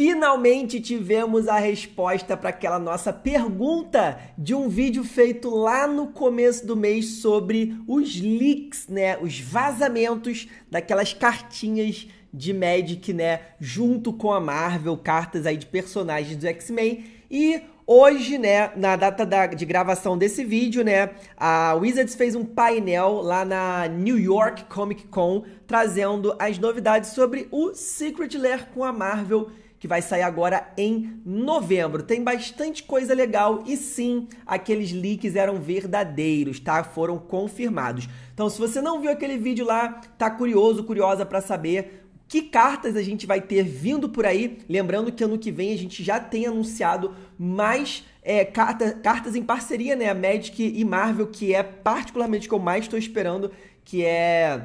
Finalmente tivemos a resposta para aquela nossa pergunta de um vídeo feito lá no começo do mês sobre os leaks, né? Os vazamentos daquelas cartinhas de Magic, né? Junto com a Marvel, cartas aí de personagens do X-Men. E Hoje, né, na data da, de gravação desse vídeo, né, a Wizards fez um painel lá na New York Comic Con trazendo as novidades sobre o Secret Lair com a Marvel que vai sair agora em novembro. Tem bastante coisa legal e sim, aqueles leaks eram verdadeiros, tá? Foram confirmados. Então, se você não viu aquele vídeo lá, tá curioso, curiosa para saber que cartas a gente vai ter vindo por aí. Lembrando que ano que vem a gente já tem anunciado mais é, carta, cartas em parceria, né? Magic e Marvel, que é particularmente que eu mais estou esperando, que é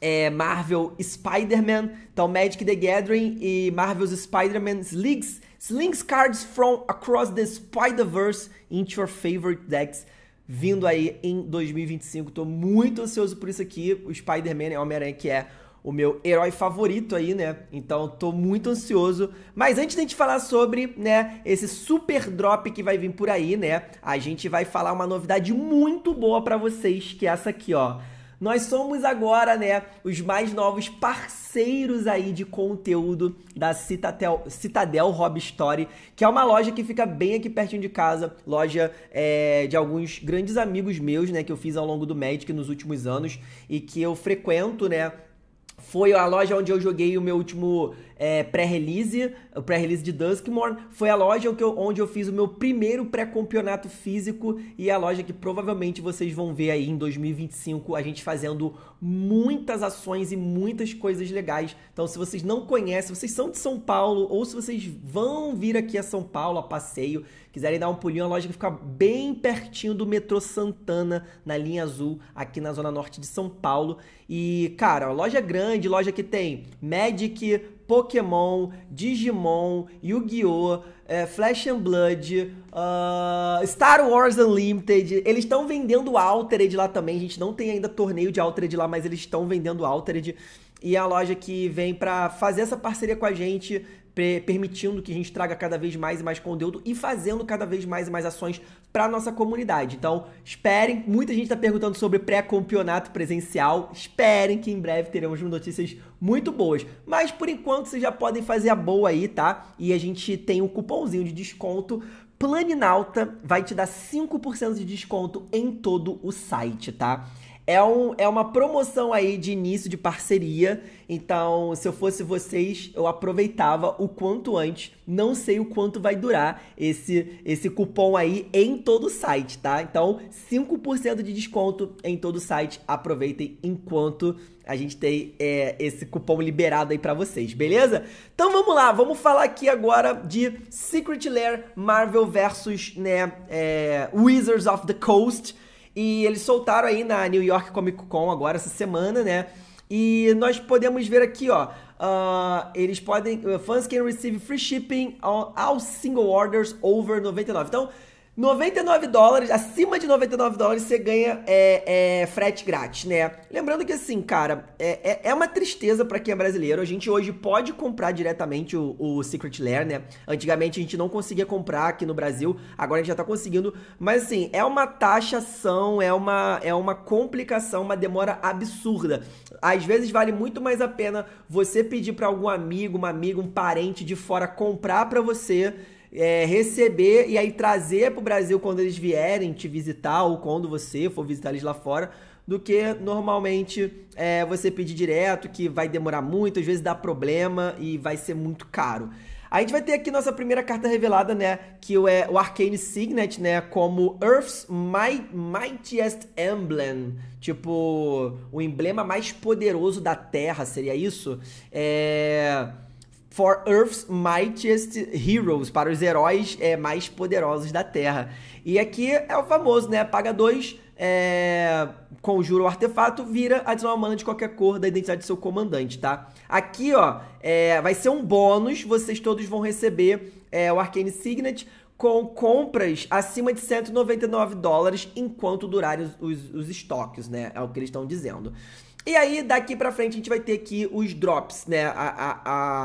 é, Marvel Spider-Man, então Magic the Gathering e Marvel's Spider-Man Slings, Slings Cards from Across the Spider-Verse into your favorite decks, vindo aí em 2025. Tô muito ansioso por isso aqui. O Spider-Man é Homem-Aranha que é o meu herói favorito aí, né? Então tô muito ansioso. Mas antes da gente falar sobre, né, esse super drop que vai vir por aí, né? A gente vai falar uma novidade muito boa para vocês, que é essa aqui, ó nós somos agora, né, os mais novos parceiros aí de conteúdo da Citadel, Citadel Hobby Story, que é uma loja que fica bem aqui pertinho de casa, loja é, de alguns grandes amigos meus, né, que eu fiz ao longo do Magic nos últimos anos e que eu frequento, né, foi a loja onde eu joguei o meu último é, pré-release, o pré-release de Duskmorn. Foi a loja onde eu fiz o meu primeiro pré-campeonato físico e a loja que provavelmente vocês vão ver aí em 2025 a gente fazendo muitas ações e muitas coisas legais. Então, se vocês não conhecem, vocês são de São Paulo ou se vocês vão vir aqui a São Paulo a passeio, quiserem dar um pulinho, a loja que fica bem pertinho do metrô Santana, na linha azul, aqui na zona norte de São Paulo. E, cara, loja grande, loja que tem Magic, Pokémon, Digimon, Yu-Gi-Oh!, é, Flash and Blood, uh, Star Wars Unlimited. Eles estão vendendo Altered lá também. A gente não tem ainda torneio de Altered lá, mas eles estão vendendo Altered. E é a loja que vem para fazer essa parceria com a gente, permitindo que a gente traga cada vez mais e mais conteúdo e fazendo cada vez mais e mais ações para nossa comunidade. Então, esperem. Muita gente está perguntando sobre pré-campeonato presencial. Esperem que em breve teremos notícias muito boas. Mas por enquanto vocês já podem fazer a boa aí, tá? E a gente tem um cupomzinho de desconto Nauta vai te dar 5% de desconto em todo o site, tá? É, um, é uma promoção aí de início de parceria. Então, se eu fosse vocês, eu aproveitava o quanto antes. Não sei o quanto vai durar esse, esse cupom aí em todo o site, tá? Então, 5% de desconto em todo o site. Aproveitem enquanto a gente tem é, esse cupom liberado aí para vocês, beleza? Então vamos lá, vamos falar aqui agora de Secret Lair Marvel versus né, é, Wizards of the Coast. E eles soltaram aí na New York Comic Con agora essa semana, né? E nós podemos ver aqui, ó. Uh, eles podem. Uh, fans can receive free shipping all, all single orders over 99. Então, 99 dólares, acima de 99 dólares, você ganha é, é, frete grátis, né? Lembrando que assim, cara, é, é, é uma tristeza para quem é brasileiro. A gente hoje pode comprar diretamente o, o, Secret Lair, né? Antigamente a gente não conseguia comprar aqui no Brasil, agora a gente já tá conseguindo. Mas assim, é uma taxação, é uma, é uma complicação, uma demora absurda. Às vezes vale muito mais a pena você pedir para algum amigo, uma amiga, um parente de fora comprar para você é, receber e aí trazer para o Brasil quando eles vierem te visitar ou quando você for visitar eles lá fora, do que normalmente é, você pedir direto, que vai demorar muito, às vezes dá problema e vai ser muito caro. A gente vai ter aqui nossa primeira carta revelada, né? Que é o Arcane Signet, né? Como Earth's Might, Mightiest Emblem. Tipo, o emblema mais poderoso da Terra, seria isso? É For Earth's Mightiest Heroes, para os heróis é, mais poderosos da Terra. E aqui é o famoso, né? Paga dois, é, conjura o artefato, vira, a uma mana de qualquer cor da identidade do seu comandante, tá? Aqui, ó, é, vai ser um bônus, vocês todos vão receber é, o Arcane Signet com compras acima de 199 dólares enquanto durarem os, os, os estoques, né? É o que eles estão dizendo. E aí, daqui pra frente, a gente vai ter aqui os drops, né? a, a,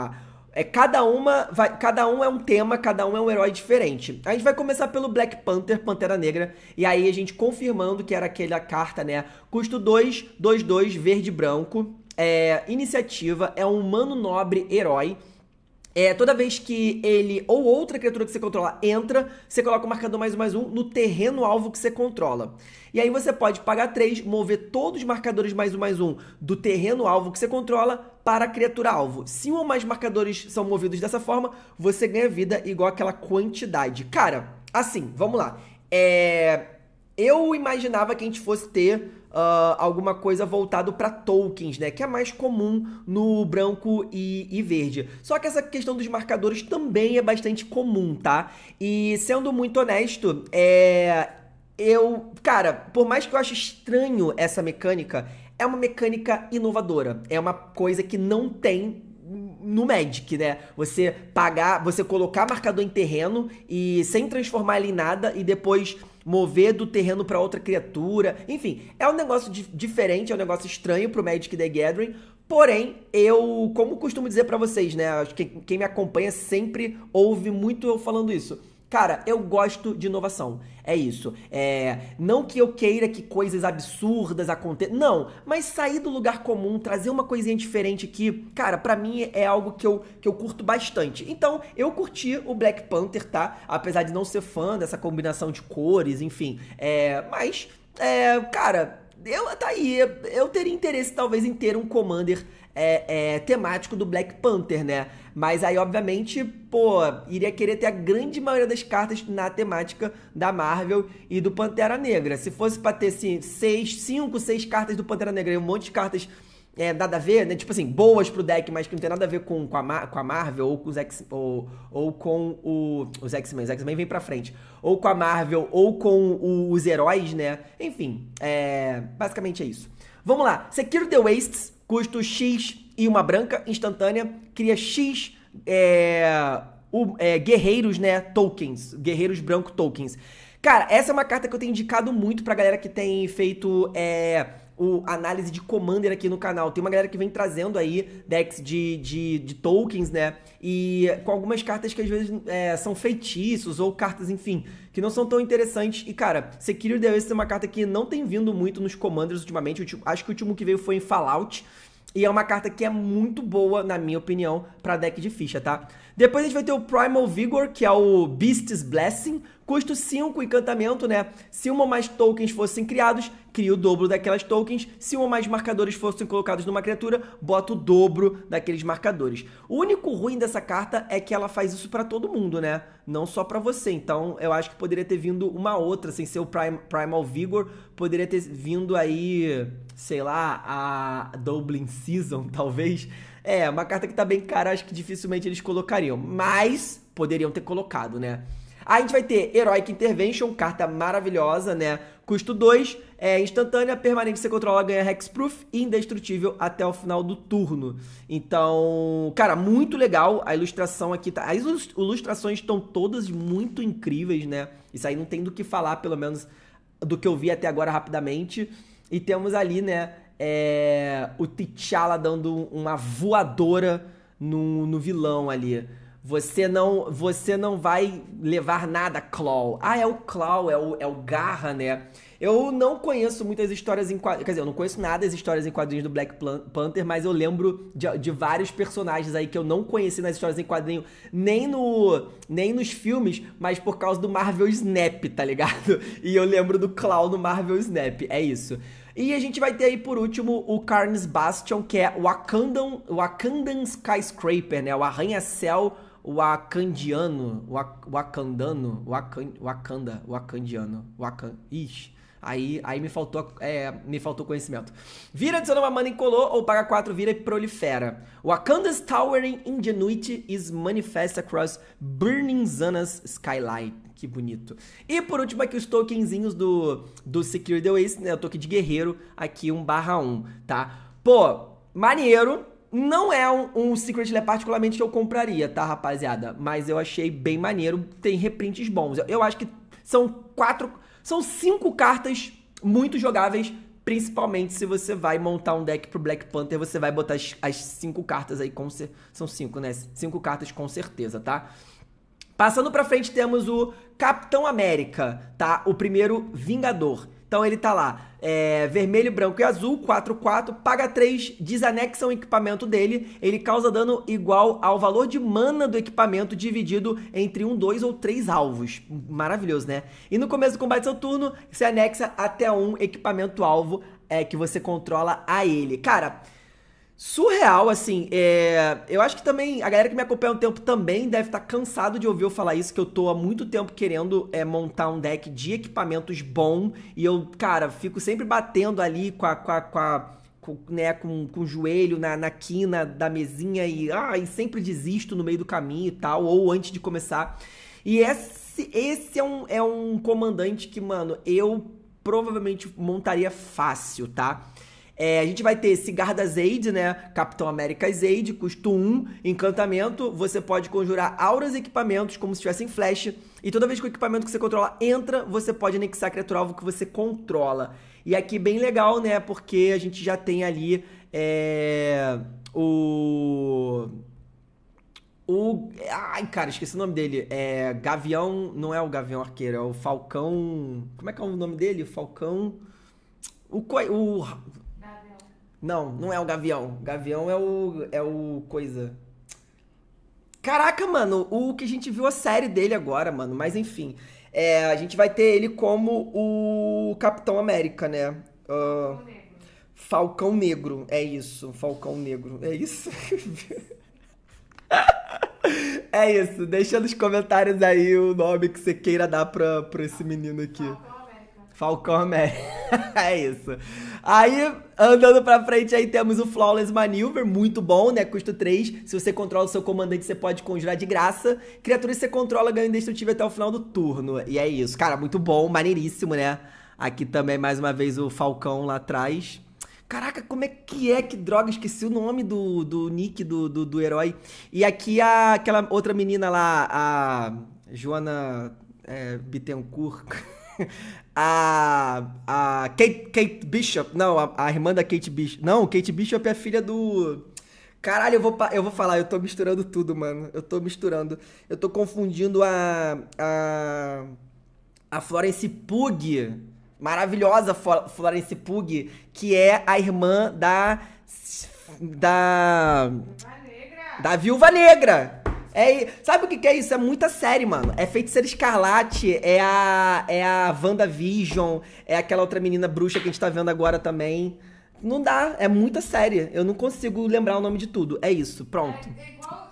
a é, cada uma vai, cada um é um tema, cada um é um herói diferente. A gente vai começar pelo Black Panther, Pantera Negra, e aí a gente confirmando que era aquela carta, né? Custo 2, 2, 2, verde branco. É, iniciativa é um humano nobre herói é, toda vez que ele ou outra criatura que você controla entra, você coloca o marcador mais um mais um no terreno alvo que você controla. E aí você pode pagar 3, mover todos os marcadores mais um mais um do terreno alvo que você controla para a criatura alvo. Se um ou mais marcadores são movidos dessa forma, você ganha vida igual aquela quantidade. Cara, assim, vamos lá. É... Eu imaginava que a gente fosse ter uh, alguma coisa voltado para tokens, né? Que é mais comum no branco e, e, verde. Só que essa questão dos marcadores também é bastante comum, tá? E sendo muito honesto, é. Eu. Cara, por mais que eu ache estranho essa mecânica, é uma mecânica inovadora. É uma coisa que não tem no Magic, né? Você pagar, você colocar marcador em terreno e sem transformar ele em nada e depois mover do terreno para outra criatura. Enfim, é um negócio di diferente, é um negócio estranho pro Magic the Gathering. Porém, eu, como costumo dizer para vocês, né? Acho que quem me acompanha sempre ouve muito eu falando isso. Cara, eu gosto de inovação. É isso. É, não que eu queira que coisas absurdas aconteçam. Não, mas sair do lugar comum, trazer uma coisinha diferente aqui, cara, para mim é algo que eu, que eu curto bastante. Então, eu curti o Black Panther, tá? Apesar de não ser fã dessa combinação de cores, enfim. É, mas, é, cara, eu, tá aí. Eu teria interesse, talvez, em ter um Commander é, é, temático do Black Panther, né? Mas aí, obviamente, pô, iria querer ter a grande maioria das cartas na temática da Marvel e do Pantera Negra. Se fosse pra ter, assim, seis, cinco, seis cartas do Pantera Negra e um monte de cartas é, nada a ver, né? Tipo assim, boas pro deck, mas que não tem nada a ver com, com, a, com a Marvel ou com os X ou, ou com o, os X-Men. Os X-Men vem pra frente. Ou com a Marvel ou com o, os heróis, né? Enfim, é, basicamente é isso. Vamos lá. Secure the Wastes custo X e uma branca instantânea, cria X é, o, é, guerreiros, né, tokens, guerreiros branco tokens. Cara, essa é uma carta que eu tenho indicado muito pra galera que tem feito é, o análise de Commander aqui no canal. Tem uma galera que vem trazendo aí decks de, de, de tokens, né? E com algumas cartas que às vezes é, são feitiços ou cartas, enfim, que não são tão interessantes. E, cara, Sekiro The Oasis é uma carta que não tem vindo muito nos Commanders ultimamente. Ultimo, acho que o último que veio foi em Fallout. E é uma carta que é muito boa, na minha opinião, para deck de ficha, tá? Depois a gente vai ter o Primal Vigor, que é o Beast's Blessing, Custo 5, encantamento, né? Se uma ou mais tokens fossem criados, cria o dobro daquelas tokens. Se uma ou mais marcadores fossem colocados numa criatura, bota o dobro daqueles marcadores. O único ruim dessa carta é que ela faz isso para todo mundo, né? Não só para você. Então, eu acho que poderia ter vindo uma outra, sem ser o Prime, Primal Vigor, poderia ter vindo aí, sei lá, a Dublin Season, talvez. É, uma carta que tá bem cara, acho que dificilmente eles colocariam. Mas poderiam ter colocado, né? a gente vai ter Heroic Intervention, carta maravilhosa, né? Custo 2, é instantânea, permanente que você controla, ganha Hexproof e indestrutível até o final do turno. Então, cara, muito legal a ilustração aqui. Tá... As ilustrações estão todas muito incríveis, né? Isso aí não tem do que falar, pelo menos do que eu vi até agora rapidamente. E temos ali, né, é... o T'Challa dando uma voadora no, no vilão ali. Você não, você não vai levar nada claw. Ah, é o claw, é o, é o garra, né? Eu não conheço muitas histórias em quadrinhos. Quer dizer, eu não conheço nada das histórias em quadrinhos do Black Panther, mas eu lembro de, de, vários personagens aí que eu não conheci nas histórias em quadrinho, nem, no, nem nos filmes, mas por causa do Marvel Snap, tá ligado? E eu lembro do Claw no Marvel Snap, é isso. E a gente vai ter aí por último o Carnes Bastion, que é o Wakandan, Wakandan Skyscraper, né? O arranha-céu o acanda o acandiano o acan ixi. Aí, aí me, faltou, é, me faltou conhecimento. Vira adicionando uma mana incolor ou paga 4, vira e prolifera. Wakanda's Towering Ingenuity is manifest across Burning Zana's Skylight. Que bonito. E por último aqui os tokenzinhos do, do Secure the Waste, né? O token de guerreiro, aqui 1 barra 1, tá? Pô, maneiro, não é um, um Secret Lair particularmente que eu compraria, tá, rapaziada? Mas eu achei bem maneiro, tem reprints bons. Eu, eu acho que são quatro. São cinco cartas muito jogáveis, principalmente se você vai montar um deck pro Black Panther, você vai botar as, as cinco cartas aí, com são cinco, né? Cinco cartas com certeza, tá? Passando pra frente, temos o Capitão América, tá? O primeiro Vingador. Então ele tá lá, é, vermelho, branco e azul, 4, 4, paga 3, desanexa o equipamento dele, ele causa dano igual ao valor de mana do equipamento dividido entre um, dois ou três alvos. Maravilhoso, né? E no começo do combate do seu turno, você anexa até um equipamento alvo é, que você controla a ele. Cara, surreal, assim. É... Eu acho que também a galera que me acompanha há um tempo também deve estar tá cansado de ouvir eu falar isso, que eu tô há muito tempo querendo é, montar um deck de equipamentos bom. E eu, cara, fico sempre batendo ali com a. Com a, com a com, né, com, com o joelho na, na quina da mesinha e, ah, e sempre desisto no meio do caminho e tal, ou antes de começar. E esse, esse é, um, é um comandante que, mano, eu provavelmente montaria fácil, tá? É, a gente vai ter Cigar da Zaid, né? Capitão América Zaid, custo 1, encantamento. Você pode conjurar auras e equipamentos como se tivessem flash. E toda vez que o equipamento que você controla entra, você pode anexar a criatura alvo que você controla. E aqui bem legal, né? Porque a gente já tem ali é, o... O. Ai, cara, esqueci o nome dele. É. Gavião. Não é o Gavião Arqueiro, é o Falcão. Como é que é o nome dele? Falcão. O. O. Não, não é o Gavião. Gavião é o. é o coisa. Caraca, mano, o que a gente viu a série dele agora, mano, mas enfim. É, a gente vai ter ele como o Capitão América, né? Uh, Falcão Negro, é isso. Falcão Negro, é isso. é isso. Deixa nos comentários aí o nome que você queira dar pra, pra esse menino aqui. Falcão América. é isso. Aí, andando pra frente, aí temos o Flawless Maneuver, muito bom, né? Custo 3. Se você controla o seu comandante, você pode conjurar de graça. Criatura que você controla ganha indestrutível até o final do turno. E é isso. Cara, muito bom, maneiríssimo, né? Aqui também, mais uma vez, o Falcão lá atrás. Caraca, como é que é que droga? Esqueci o nome do, do nick do, do, do herói. E aqui a, aquela outra menina lá, a Joana é, Bittencourt. a, a Kate, Kate Bishop, não, a, a, irmã da Kate Bishop. Não, Kate Bishop é filha do. Caralho, eu vou, eu vou falar, eu tô misturando tudo, mano. Eu tô misturando. Eu tô confundindo a. A, a Florence Pug. Maravilhosa Florence Pug, que é a irmã da. Da. Da Viúva Negra. É, sabe o que, que é isso? É muita série, mano. É Feiticeira Escarlate, é a, é a vision é aquela outra menina bruxa que a gente tá vendo agora também. Não dá, é muita série. Eu não consigo lembrar o nome de tudo. É isso, pronto. É, é igual...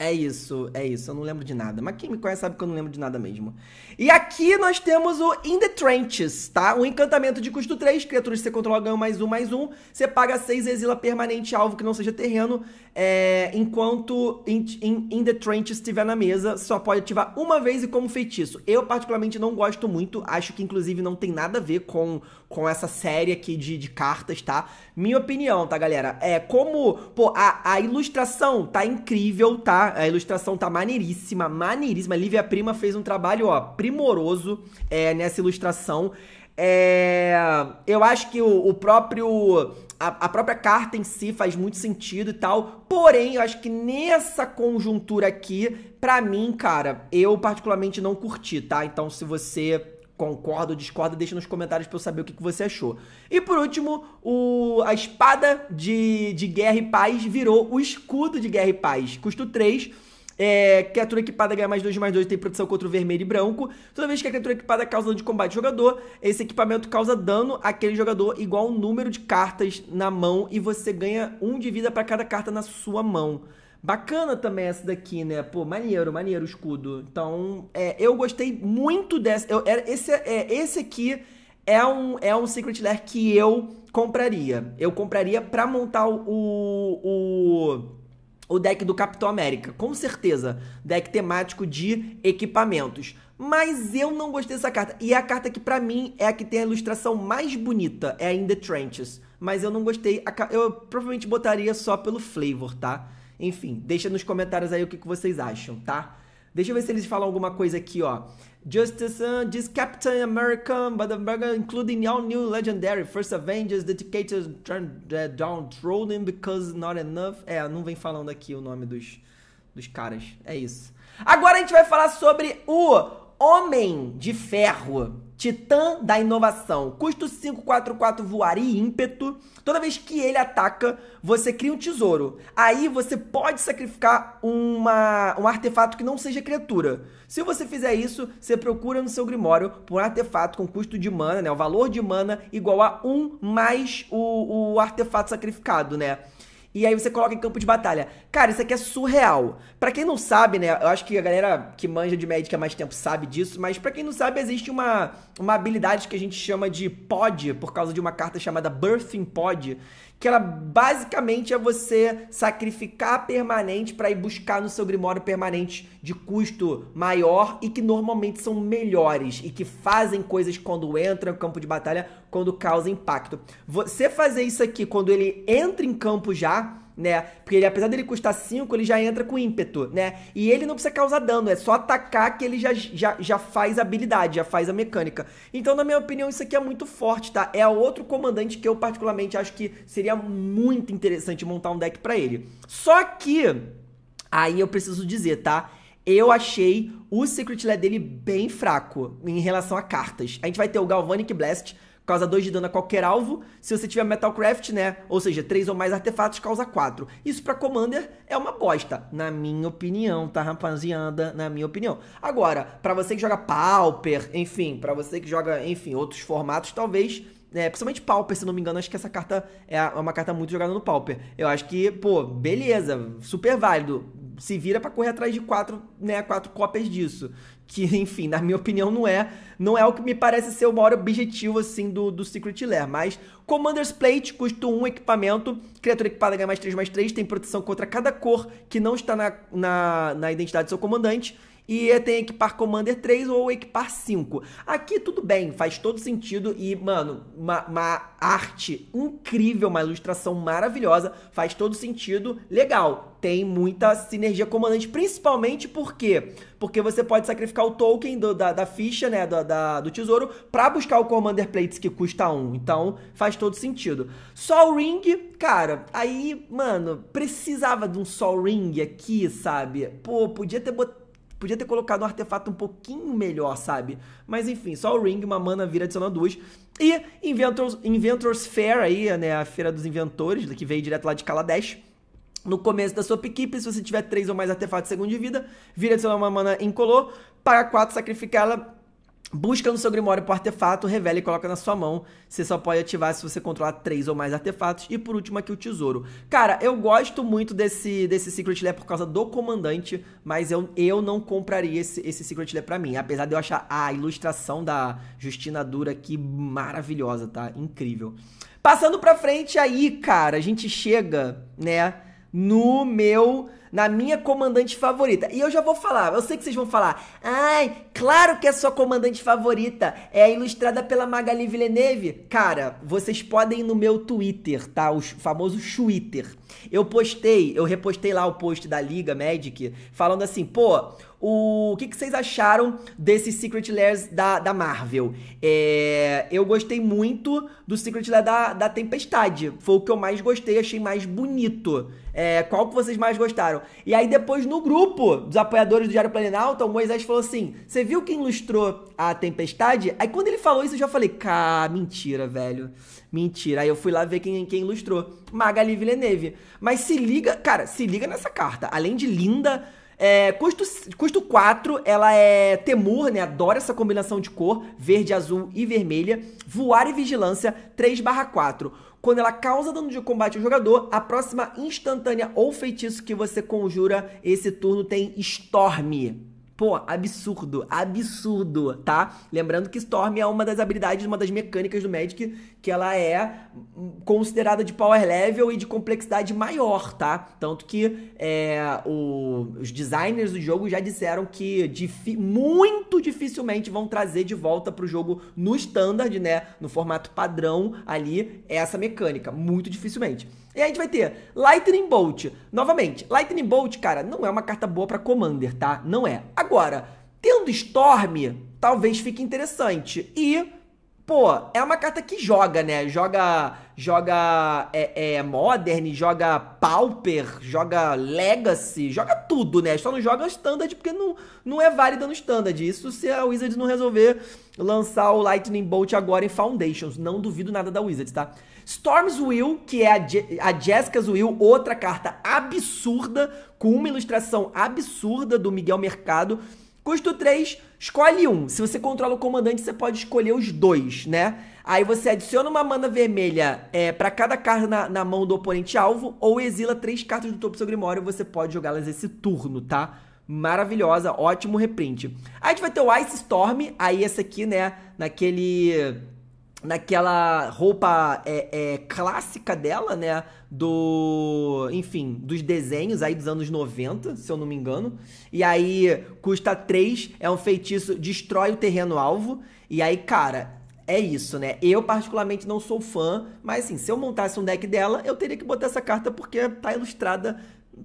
É isso, é isso. Eu não lembro de nada. Mas quem me conhece sabe que eu não lembro de nada mesmo. E aqui nós temos o In the Trenches, tá? O encantamento de custo 3. Criaturas que você controla ganham mais um, mais um. Você paga 6, exila permanente alvo que não seja terreno. É, enquanto in, in, in, the Trenches estiver na mesa, só pode ativar uma vez e como feitiço. Eu, particularmente, não gosto muito. Acho que, inclusive, não tem nada a ver com com essa série aqui de, de cartas, tá? Minha opinião, tá, galera? É como, pô, a, a ilustração tá incrível, tá? A ilustração tá maneiríssima, maneiríssima. A Lívia Prima fez um trabalho, ó, primoroso é, nessa ilustração. É, eu acho que o, o próprio. A, a, própria carta em si faz muito sentido e tal. Porém, eu acho que nessa conjuntura aqui, pra mim, cara, eu particularmente não curti, tá? Então, se você concorda ou discorda, deixa nos comentários para eu saber o que, que você achou. E por último, o, a espada de, de guerra e paz virou o escudo de guerra e paz. Custo 3. É, criatura equipada ganha mais 2 mais 2 tem proteção contra o vermelho e branco. Toda vez que a criatura equipada causa dano de combate ao jogador, esse equipamento causa dano àquele jogador igual ao número de cartas na mão e você ganha 1 um de vida para cada carta na sua mão. Bacana também essa daqui, né? Pô, maneiro, maneiro o escudo. Então, é, eu gostei muito dessa. Eu, esse, é, esse aqui é um, é um Secret Lair que eu compraria. Eu compraria pra montar o, o, o deck do Capitão América. Com certeza. Deck temático de equipamentos. Mas eu não gostei dessa carta. E é a carta que, pra mim, é a que tem a ilustração mais bonita. É a In The Trenches. Mas eu não gostei. Eu provavelmente botaria só pelo flavor, tá? Enfim, deixa nos comentários aí o que, que vocês acham, tá? Deixa eu ver se eles falam alguma coisa aqui, ó. Justice, uh, this Captain American, but America, including all new legendary first Avengers, dedicated turned uh, downtrodden because not enough. É, não vem falando aqui o nome dos, dos caras. É isso. Agora a gente vai falar sobre o Homem de Ferro, Titã da Inovação, custo 544 voar e ímpeto. Toda vez que ele ataca, você cria um tesouro. Aí você pode sacrificar uma, um artefato que não seja criatura. Se você fizer isso, você procura no seu Grimório por um artefato com custo de mana, né? O valor de mana igual a 1 mais o, o artefato sacrificado, né? e aí você coloca em campo de batalha. Cara, isso aqui é surreal. Para quem não sabe, né, eu acho que a galera que manja de médica há mais tempo sabe disso, mas para quem não sabe, existe uma, uma habilidade que a gente chama de pod, por causa de uma carta chamada Birthing Pod, que ela basicamente é você sacrificar permanente para ir buscar no seu grimório permanente de custo maior e que normalmente são melhores e que fazem coisas quando entram no campo de batalha, quando causa impacto. Você fazer isso aqui quando ele entra em campo já né? Porque ele, apesar dele custar 5, ele já entra com ímpeto, né? E ele não precisa causar dano, é só atacar que ele já, já, já faz a habilidade, já faz a mecânica. Então, na minha opinião, isso aqui é muito forte, tá? É outro comandante que eu particularmente acho que seria muito interessante montar um deck para ele. Só que, aí eu preciso dizer, tá? Eu achei o Secret Lair dele bem fraco em relação a cartas. A gente vai ter o Galvanic Blast, causa 2 de dano a qualquer alvo. Se você tiver Metalcraft, né? Ou seja, 3 ou mais artefatos, causa 4. Isso para Commander é uma bosta, na minha opinião, tá, rapaziada? Na minha opinião. Agora, para você que joga Pauper, enfim, para você que joga, enfim, outros formatos, talvez é, principalmente Pauper, se não me engano, acho que essa carta é, é uma carta muito jogada no Pauper. Eu acho que, pô, beleza, super válido se vira para correr atrás de quatro, né, quatro cópias disso. Que, enfim, na minha opinião, não é não é o que me parece ser o maior objetivo, assim, do, do Secret Lair. Mas Commander's Plate custa um equipamento, criatura equipada ganha mais 3, mais 3, tem proteção contra cada cor que não está na, na, na identidade do seu comandante e é, tem equipar Commander 3 ou equipar 5. Aqui tudo bem, faz todo sentido e, mano, uma, uma arte incrível, uma ilustração maravilhosa, faz todo sentido, legal. Tem muita sinergia comandante, principalmente porque porque você pode sacrificar o token do, da, da, ficha, né, do, da, do tesouro, para buscar o Commander Plates que custa um. Então, faz todo sentido. Sol Ring, cara, aí, mano, precisava de um Sol Ring aqui, sabe? Pô, podia ter botado Podia ter colocado um artefato um pouquinho melhor, sabe? Mas enfim, só o Ring, uma mana vira adiciona duas. E Inventors, Inventors Fair aí, né? A Feira dos Inventores, que veio direto lá de Kaladesh. No começo da sua equipe se você tiver três ou mais artefatos de segundo de vida, vira adicionar uma mana incolor, paga quatro sacrificá-la, Busca no seu Grimório por artefato, revela e coloca na sua mão. Você só pode ativar se você controlar três ou mais artefatos. E por último aqui o tesouro. Cara, eu gosto muito desse, desse Secret Lair por causa do comandante, mas eu, eu não compraria esse, esse Secret Lair pra mim. Apesar de eu achar a ilustração da Justina Dura aqui maravilhosa, tá? Incrível. Passando pra frente aí, cara, a gente chega, né no meu, na minha comandante favorita. E eu já vou falar, eu sei que vocês vão falar. Ai, claro que a é sua comandante favorita é ilustrada pela Magali Villeneuve. Cara, vocês podem ir no meu Twitter, tá? O famoso Twitter. Eu postei, eu repostei lá o post da Liga Magic, falando assim, pô, o, que, que, vocês acharam desses Secret Lairs da, da Marvel? É, eu gostei muito do Secret Lair da, da Tempestade. Foi o que eu mais gostei, achei mais bonito. É, qual que vocês mais gostaram? E aí depois no grupo dos apoiadores do Diário Planalto, o Moisés falou assim, você viu quem ilustrou a tempestade? Aí quando ele falou isso eu já falei, cá, mentira, velho. Mentira. Aí eu fui lá ver quem, quem ilustrou. Magali Villeneuve. Mas se liga, cara, se liga nessa carta. Além de linda, é, custo, custo 4, ela é temor, né? Adoro essa combinação de cor, verde, azul e vermelha. Voar e vigilância, 3 barra 4. Quando ela causa dano de combate ao jogador, a próxima instantânea ou feitiço que você conjura esse turno tem Storm. Pô, absurdo, absurdo, tá? Lembrando que Storm é uma das habilidades, uma das mecânicas do Magic que ela é hum, considerada de power level e de complexidade maior, tá? Tanto que é, o, os designers do jogo já disseram que difi muito dificilmente vão trazer de volta pro jogo no standard, né? No formato padrão ali, essa mecânica. Muito dificilmente. E aí a gente vai ter Lightning Bolt. Novamente, Lightning Bolt, cara, não é uma carta boa para Commander, tá? Não é. Agora, tendo Storm, talvez fique interessante. E, pô, é uma carta que joga, né? Joga joga é, é, Modern, joga Pauper, joga Legacy, joga tudo, né? Só não joga Standard porque não, não é válida no Standard. Isso se a Wizards não resolver lançar o Lightning Bolt agora em Foundations. Não duvido nada da Wizards, tá? Storm's Will, que é a, Je a Jessica's Will, outra carta absurda, com uma ilustração absurda do Miguel Mercado. Custo 3, escolhe um. Se você controla o comandante, você pode escolher os dois, né? Aí você adiciona uma mana vermelha é, para cada carta na, na, mão do oponente alvo, ou exila três cartas do topo do seu grimório, você pode jogá-las esse turno, tá? Maravilhosa, ótimo reprint. Aí a gente vai ter o Ice Storm, aí essa aqui, né, naquele naquela roupa é, é, clássica dela, né? Do. Enfim, dos desenhos aí dos anos 90, se eu não me engano. E aí custa 3, é um feitiço, destrói o terreno alvo. E aí, cara. É isso, né? Eu, particularmente, não sou fã, mas assim, se eu montasse um deck dela, eu teria que botar essa carta porque tá ilustrada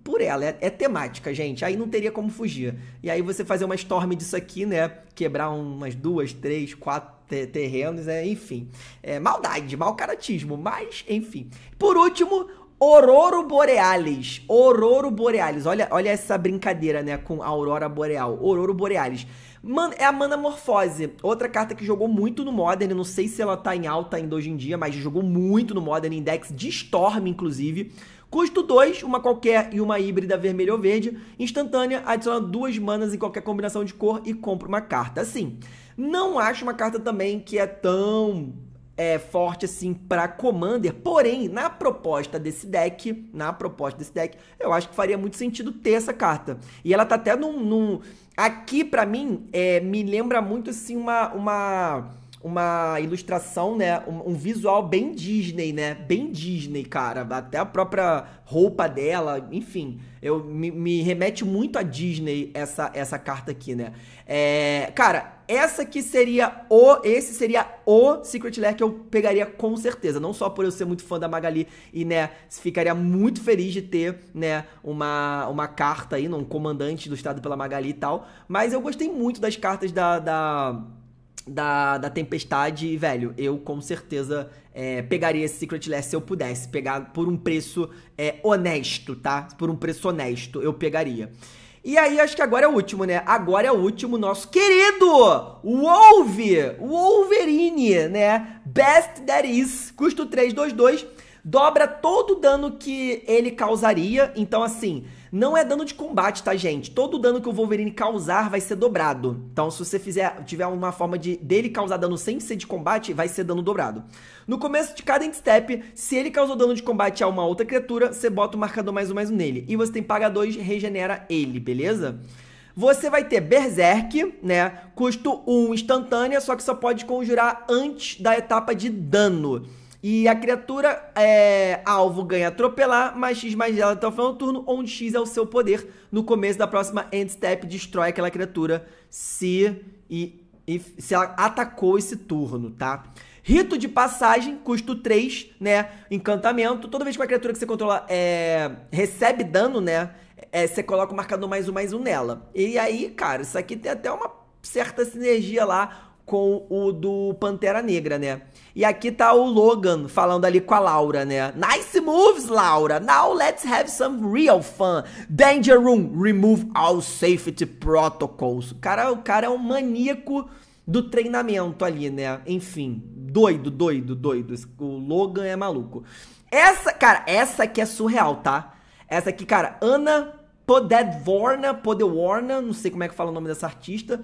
por ela. É, é, temática, gente. Aí não teria como fugir. E aí você fazer uma storm disso aqui, né? Quebrar umas duas, três, quatro terrenos, né? enfim. É, maldade, mau caratismo, mas enfim. Por último, Auroro Borealis. Auroro Borealis. Olha, olha essa brincadeira, né, com a Aurora Boreal. Auroro Borealis. Man, é a Manamorfose, outra carta que jogou muito no Modern, não sei se ela tá em alta ainda hoje em dia, mas jogou muito no Modern, index de Storm, inclusive. Custo 2, uma qualquer e uma híbrida vermelha ou verde. Instantânea, adiciona duas manas em qualquer combinação de cor e compra uma carta. Assim, não acho uma carta também que é tão é, forte assim para Commander. Porém, na proposta desse deck, na proposta desse deck, eu acho que faria muito sentido ter essa carta. E ela tá até num... num... Aqui, para mim, é, me lembra muito assim uma... uma uma ilustração, né? Um, um, visual bem Disney, né? Bem Disney, cara. Até a própria roupa dela, enfim. Eu, me, me remete muito a Disney essa, essa carta aqui, né? É, cara, essa que seria o. Esse seria o Secret Lair que eu pegaria com certeza. Não só por eu ser muito fã da Magali e, né, ficaria muito feliz de ter, né, uma, uma carta aí, né, um comandante ilustrado pela Magali e tal. Mas eu gostei muito das cartas da, da da, da Tempestade, velho, eu com certeza é, pegaria esse Secret Lair se eu pudesse. Pegar por um preço é, honesto, tá? Por um preço honesto, eu pegaria. E aí, acho que agora é o último, né? Agora é o último, nosso querido Wolverine, né? Best That Is, custo 322, dobra todo o dano que ele causaria. Então, assim, não é dano de combate, tá, gente? Todo dano que o Wolverine causar vai ser dobrado. Então, se você fizer, tiver uma forma de dele causar dano sem ser de combate, vai ser dano dobrado. No começo de cada instep, se ele causou dano de combate a uma outra criatura, você bota o marcador mais um mais um nele. E você tem paga 2, regenera ele, beleza? Você vai ter Berserk, né? Custo 1 um, instantânea, só que só pode conjurar antes da etapa de dano. E a criatura é, alvo ganha atropelar, mais X mais ela até o final do turno, onde X é o seu poder. No começo da próxima end step, destrói aquela criatura se, e, e se ela atacou esse turno, tá? Rito de passagem, custo 3, né? Encantamento. Toda vez que uma criatura que você controla é, recebe dano, né? É, você coloca o marcador mais um mais um nela. E aí, cara, isso aqui tem até uma certa sinergia lá com o do Pantera Negra, né? E aqui tá o Logan falando ali com a Laura, né? Nice moves, Laura! Now let's have some real fun! Danger Room, remove all safety protocols. O cara, o cara é um maníaco do treinamento ali, né? Enfim, doido, doido, doido. O Logan é maluco. Essa, cara, essa aqui é surreal, tá? Essa aqui, cara, Ana Podedvorna, Podewarna, não sei como é que fala o nome dessa artista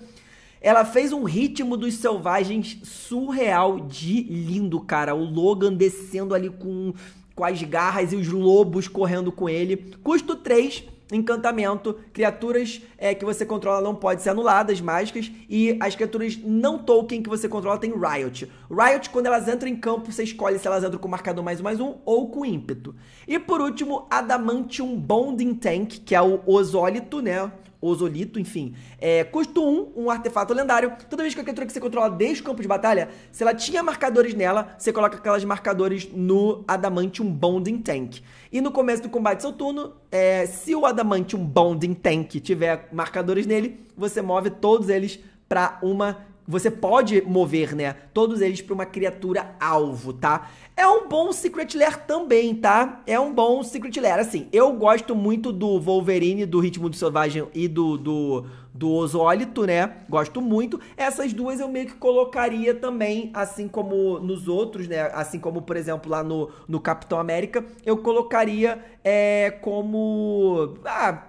ela fez um ritmo dos selvagens surreal de lindo, cara. O Logan descendo ali com, com as garras e os lobos correndo com ele. Custo 3, encantamento, criaturas é, que você controla não podem ser anuladas, mágicas, e as criaturas não token que você controla tem Riot. Riot, quando elas entram em campo, você escolhe se elas entram com marcador mais um mais um ou com ímpeto. E por último, Adamantium Bonding Tank, que é o Osólito, né? Ozolito, enfim. É, custo 1, um, um artefato lendário. Toda vez que a criatura que você controla desde o campo de batalha, se ela tinha marcadores nela, você coloca aquelas marcadores no Adamantium Bonding Tank. E no começo do combate do seu turno, é, se o Adamantium Bonding Tank tiver marcadores nele, você move todos eles para uma você pode mover, né, todos eles para uma criatura alvo, tá? É um bom Secret Lair também, tá? É um bom Secret Lair. Assim, eu gosto muito do Wolverine, do Ritmo do Selvagem e do, do, do Osólito, né? Gosto muito. Essas duas eu meio que colocaria também, assim como nos outros, né? Assim como, por exemplo, lá no, no Capitão América, eu colocaria é, como... Ah,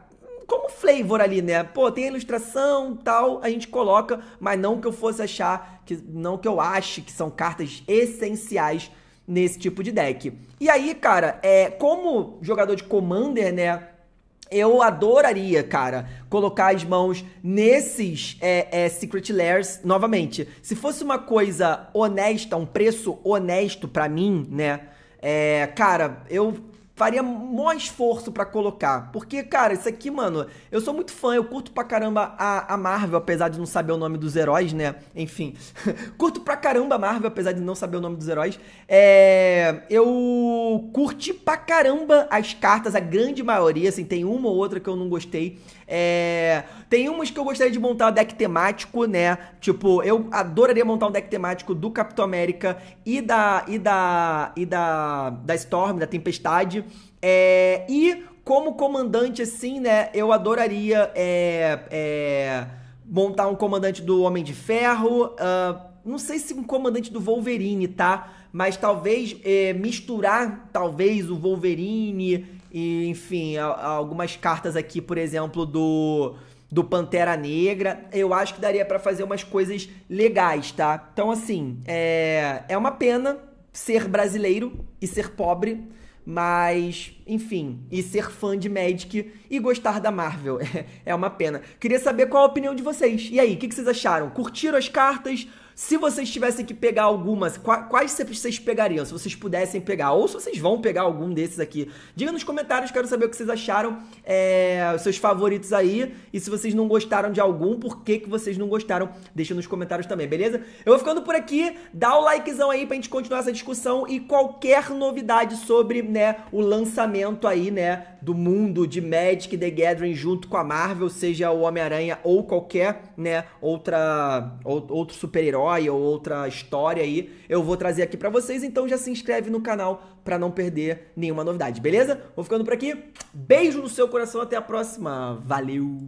como flavor ali, né? Pô, tem a ilustração tal, a gente coloca, mas não que eu fosse achar, que não que eu ache que são cartas essenciais nesse tipo de deck. E aí, cara, é, como jogador de Commander, né? Eu adoraria, cara, colocar as mãos nesses é, é, Secret Lairs novamente. Se fosse uma coisa honesta, um preço honesto para mim, né? É, cara, eu faria maior esforço para colocar. Porque, cara, isso aqui, mano, eu sou muito fã, eu curto pra caramba a, a Marvel, apesar de não saber o nome dos heróis, né? Enfim, curto pra caramba a Marvel, apesar de não saber o nome dos heróis. É, eu curti pra caramba as cartas, a grande maioria, assim, tem uma ou outra que eu não gostei. É, tem umas que eu gostaria de montar um deck temático, né? Tipo, eu adoraria montar um deck temático do Capitão América e da e da e da da Storm, da Tempestade. É, e como comandante, assim, né, eu adoraria é, é, montar um comandante do Homem de Ferro. Uh, não sei se um comandante do Wolverine, tá? Mas talvez é, misturar, talvez, o Wolverine e, enfim, a, a algumas cartas aqui, por exemplo, do do Pantera Negra. Eu acho que daria para fazer umas coisas legais, tá? Então, assim, é, é uma pena ser brasileiro e ser pobre. Mas, enfim, e ser fã de Magic e gostar da Marvel. É, é uma pena. Queria saber qual a opinião de vocês. E aí, o que, que vocês acharam? Curtiram as cartas? Se vocês tivessem que pegar algumas, quais vocês pegariam? Se vocês pudessem pegar, ou se vocês vão pegar algum desses aqui. Diga nos comentários, quero saber o que vocês acharam, é, seus favoritos aí. E se vocês não gostaram de algum, por que, que vocês não gostaram? Deixa nos comentários também, beleza? Eu vou ficando por aqui, dá o likezão aí pra gente continuar essa discussão e qualquer novidade sobre, né, o lançamento aí, né, do mundo de Magic The Gathering junto com a Marvel, seja o Homem-Aranha ou qualquer, né, outra ou, outro super-herói herói ou outra história aí, eu vou trazer aqui para vocês. Então já se inscreve no canal para não perder nenhuma novidade, beleza? Vou ficando por aqui. Beijo no seu coração, até a próxima. Valeu!